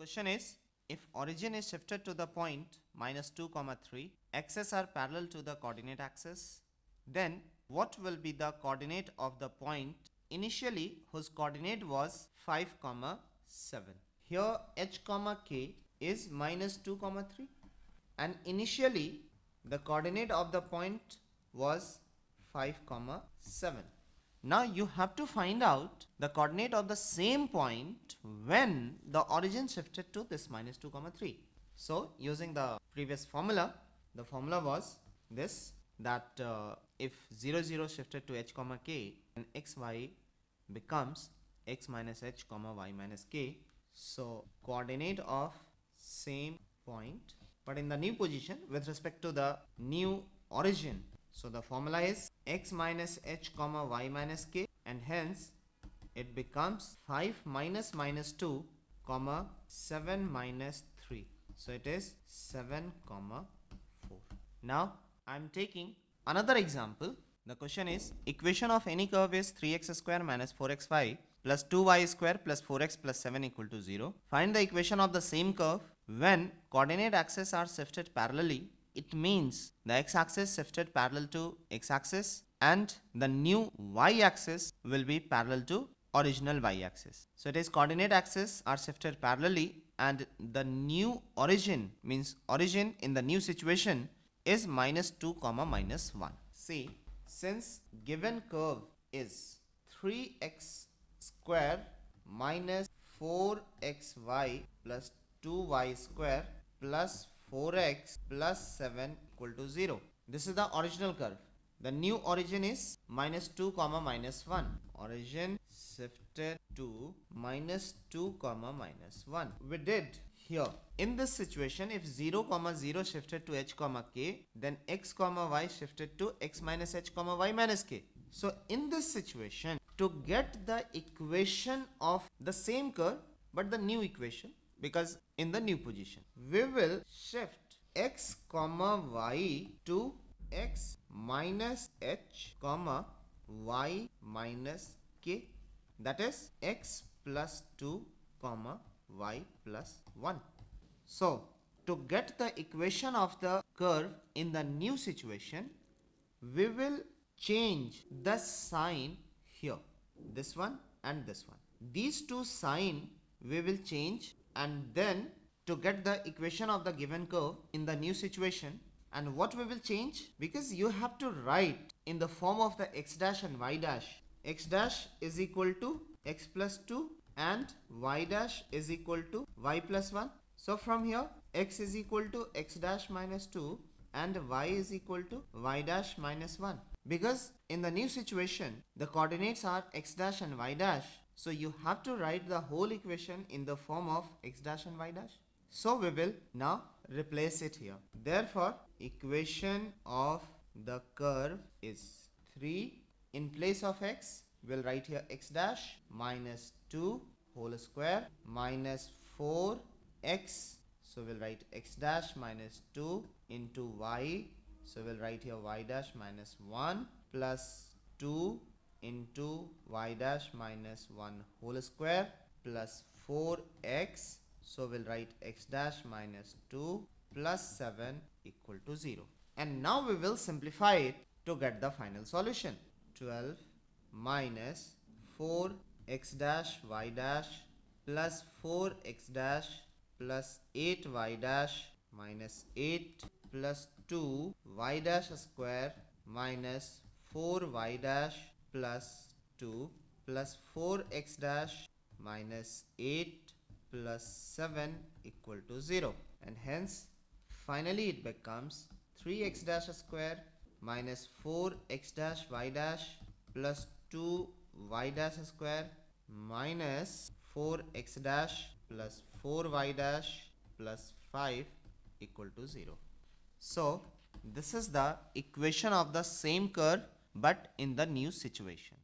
Question is, if origin is shifted to the point minus 2 comma 3, axes are parallel to the coordinate axis, then what will be the coordinate of the point initially whose coordinate was 5 comma 7. Here h comma k is minus 2 comma 3 and initially the coordinate of the point was 5 comma 7. Now you have to find out the coordinate of the same point when the origin shifted to this minus 2 comma 3. So using the previous formula, the formula was this that uh, if 0 0 shifted to h comma k then x y becomes x minus h comma y minus k. So coordinate of same point but in the new position with respect to the new origin so the formula is x minus h comma y minus k and hence it becomes 5 minus minus 2 comma 7 minus 3. So it is 7 comma 4. Now I am taking another example. The question is equation of any curve is 3x square minus 4xy plus 2y square plus 4x plus 7 equal to 0. Find the equation of the same curve when coordinate axes are shifted parallelly it means the x-axis shifted parallel to x-axis and the new y-axis will be parallel to original y-axis. So it is coordinate axes are shifted parallelly and the new origin means origin in the new situation is minus 2 comma minus 1. See since given curve is 3x square minus 4xy plus 2y square plus 4x plus 7 equal to 0. This is the original curve. The new origin is minus 2 comma minus 1. Origin shifted to minus 2 comma minus 1. We did here. In this situation, if 0 comma 0 shifted to h comma k, then x comma y shifted to x minus h comma y minus k. So in this situation, to get the equation of the same curve, but the new equation, because in the new position we will shift x comma y to x minus h comma y minus k that is x plus 2 comma y plus 1 so to get the equation of the curve in the new situation we will change the sign here this one and this one these two sign we will change and then to get the equation of the given curve in the new situation and what we will change because you have to write in the form of the x dash and y dash x dash is equal to x plus 2 and y dash is equal to y plus 1 so from here x is equal to x dash minus 2 and y is equal to y dash minus 1 because in the new situation the coordinates are x dash and y dash so you have to write the whole equation in the form of x dash and y dash. So we will now replace it here. Therefore, equation of the curve is 3 in place of x we'll write here x dash minus 2 whole square minus 4 x so we'll write x dash minus 2 into y so we'll write here y dash minus 1 plus 2 into y dash minus 1 whole square plus 4x so we'll write x dash minus 2 plus 7 equal to 0 and now we will simplify it to get the final solution 12 minus 4 x dash y dash plus 4 x dash plus 8 y dash minus 8 plus 2 y dash square minus 4 y dash plus 2 plus 4x dash minus 8 plus 7 equal to 0 and hence finally it becomes 3x dash square minus 4x dash y dash plus 2y dash square minus 4x dash plus 4y dash plus 5 equal to 0. So this is the equation of the same curve but in the new situation.